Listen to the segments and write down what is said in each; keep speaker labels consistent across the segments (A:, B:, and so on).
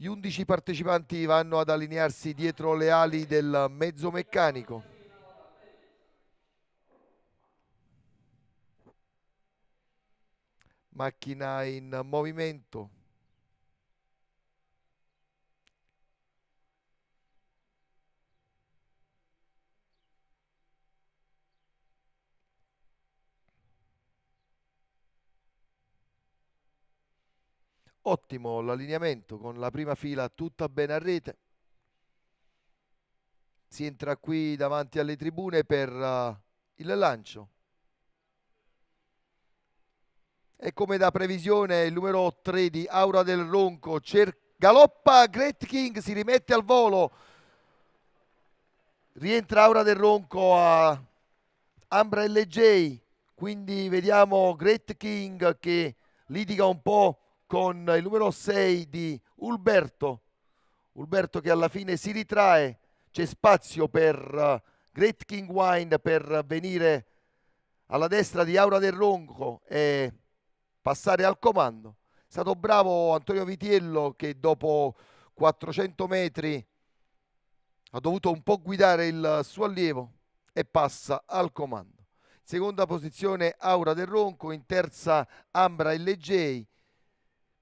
A: Gli 11 partecipanti vanno ad allinearsi dietro le ali del mezzo meccanico. Macchina in movimento. Ottimo l'allineamento con la prima fila tutta bene a rete. Si entra qui davanti alle tribune per uh, il lancio. E come da previsione il numero 3 di Aura del Ronco cerca galoppa Great King, si rimette al volo. Rientra Aura del Ronco a Ambra LJ, quindi vediamo Great King che litiga un po' con il numero 6 di Ulberto. Ulberto che alla fine si ritrae, c'è spazio per uh, Great King Wine per venire alla destra di Aura del Ronco e passare al comando. È stato bravo Antonio Vitiello che dopo 400 metri ha dovuto un po' guidare il suo allievo e passa al comando. seconda posizione Aura del Ronco, in terza Ambra LJ,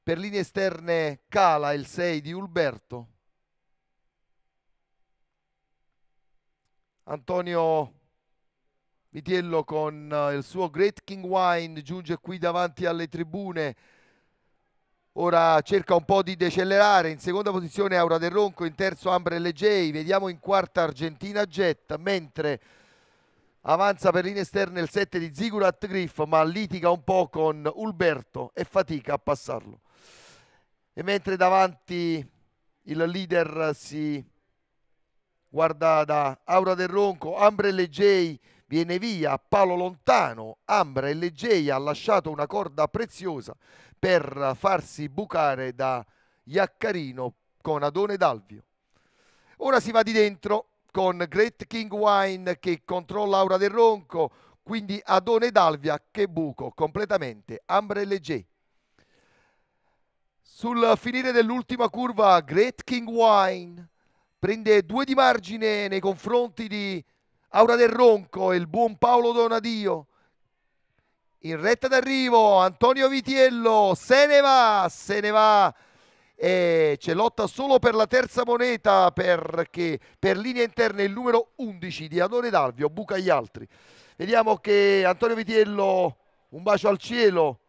A: per linee esterne cala il 6 di Ulberto. Antonio Vitiello con eh, il suo Great King Wine giunge qui davanti alle tribune. Ora cerca un po' di decelerare, in seconda posizione Aura del Ronco, in terzo Ambre Legei, vediamo in quarta Argentina Jet mentre avanza per linee esterne il 7 di Zigurat Griff, ma litiga un po' con Ulberto e fatica a passarlo. E mentre davanti il leader si guarda da Aura del Ronco, Ambre Leggei viene via, a palo lontano, Ambra e Leggei ha lasciato una corda preziosa per farsi bucare da Iaccarino con Adone Dalvio. Ora si va di dentro con Great King Wine che controlla Aura del Ronco, quindi Adone Dalvia che buco completamente Ambre Leggei. Sul finire dell'ultima curva, Great King Wine prende due di margine nei confronti di Aura del Ronco e il buon Paolo Donadio. In retta d'arrivo Antonio Vitiello se ne va, se ne va e c'è lotta solo per la terza moneta perché per linea interna il numero 11 di Adore Dalvio buca gli altri. Vediamo che Antonio Vitiello, un bacio al cielo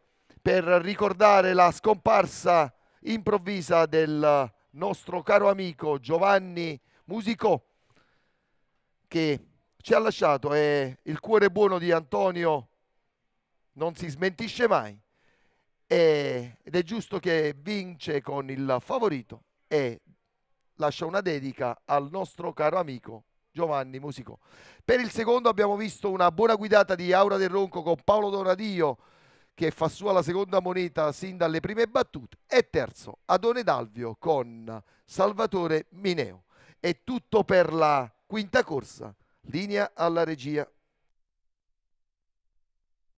A: per ricordare la scomparsa improvvisa del nostro caro amico Giovanni Musicò che ci ha lasciato e il cuore buono di Antonio non si smentisce mai e, ed è giusto che vince con il favorito e lascia una dedica al nostro caro amico Giovanni Musicò. Per il secondo abbiamo visto una buona guidata di Aura del Ronco con Paolo Donadio che fa sua la seconda moneta sin dalle prime battute e terzo Adone Dalvio con Salvatore Mineo. È tutto per la quinta corsa, linea alla regia.